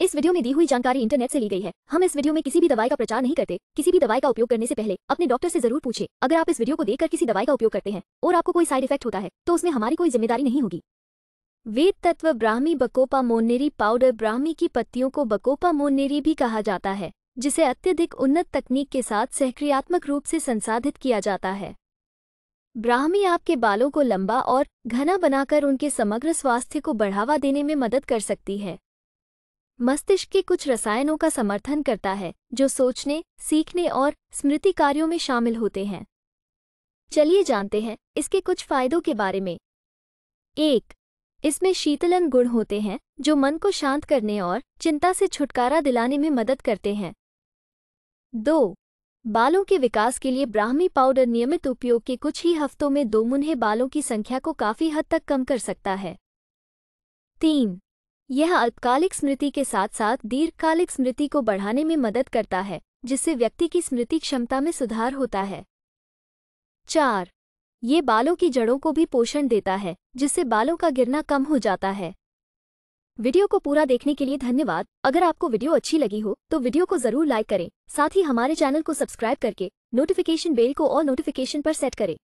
इस वीडियो में दी हुई जानकारी इंटरनेट से ली गई है हम इस वीडियो में किसी भी दवाई का प्रचार नहीं करते किसी भी दवाई का उपयोग करने से पहले अपने डॉक्टर से जरूर पूछे अगर आप इस वीडियो को देखकर किसी दवाई का उपयोग करते हैं और आपको कोई साइड इफेक्ट होता है तो उसमें हमारी कोई जिम्मेदारी नहीं होगी Ved Tatva Brahmi Bacopa monnieri powder Brahmi की पत्तियों को बकोपा मोनेरी भी कहा जाता है जिसे अत्यधिक उन्नत तकनीक के साथ सहक्रियात्मक रूप से संसाधित किया जाता है ब्राह्मी आपके बालों को लंबा और घना बनाकर उनके समग्र स्वास्थ्य को बढ़ावा देने में मदद कर सकती है मस्तिष्क के कुछ रसायनों का समर्थन करता है जो सोचने सीखने और स्मृति कार्यों में शामिल होते हैं चलिए जानते हैं इसके कुछ फायदों के बारे में एक इसमें शीतलन गुण होते हैं जो मन को शांत करने और चिंता से छुटकारा दिलाने में मदद करते हैं दो बालों के विकास के लिए ब्राह्मी पाउडर नियमित उपयोग के कुछ ही हफ्तों में मुन्हे बालों की संख्या को काफी हद तक कम कर सकता है तीन यह अल्पकालिक स्मृति के साथ साथ दीर्घकालिक स्मृति को बढ़ाने में मदद करता है जिससे व्यक्ति की स्मृति क्षमता में सुधार होता है चार ये बालों की जड़ों को भी पोषण देता है जिससे बालों का गिरना कम हो जाता है वीडियो को पूरा देखने के लिए धन्यवाद अगर आपको वीडियो अच्छी लगी हो तो वीडियो को जरूर लाइक करें साथ ही हमारे चैनल को सब्सक्राइब करके नोटिफिकेशन बेल को और नोटिफिकेशन पर सेट करें